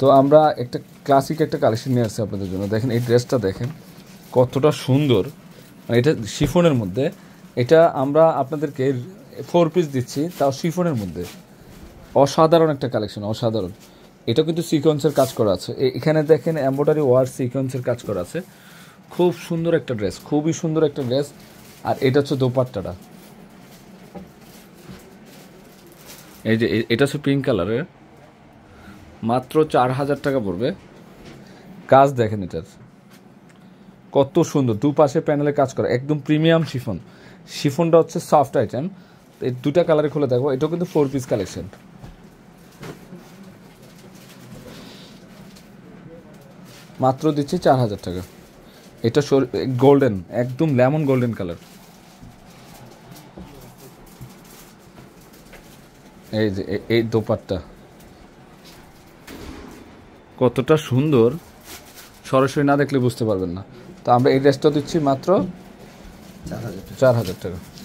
তো আমরা একটা ক্লাসিক একটা কালেকশন নিয়ে আসছি আপনাদের জন্য দেখেন এই ড্রেসটা দেখেন কতটা সুন্দর মানে এটা শিফনের মধ্যে এটা আমরা আপনাদেরকে ফোর পিস দিচ্ছি তাও শিফনের মধ্যে অসাধারণ একটা কালেকশন অসাধারণ এটা কিন্তু সিকোয়েন্সের কাজ করা আছে এখানে দেখেন এম্ব্রয়ডারি ওয়ার সিকোয়েন্সের কাজ করা আছে খুব সুন্দর একটা ড্রেস খুবই সুন্দর একটা ড্রেস আর এটা হচ্ছে দোপাট্টাটা এই যে এটা হচ্ছে পিঙ্ক কালারের মাত্র চার হাজার টাকা পড়বে কাজ দেখেন এটার কত সুন্দর দুপাশে প্যানেলে কাজ করে একদম প্রিমিয়াম শিফন শিফনটা হচ্ছে সফট আইটেম এই দুটা কালারে খুলে দেখো এটাও কিন্তু ফোর পিস কালেকশন মাত্র দিচ্ছে চার হাজার টাকা এটা গোল্ডেন একদম লেমন গোল্ডেন কালার এই যে এই দোপাট্টা কতটা সুন্দর সরাসরি না দেখলে বুঝতে পারবেন না তো আমরা এই ড্রেসটা দিচ্ছি মাত্র চার হাজার টাকা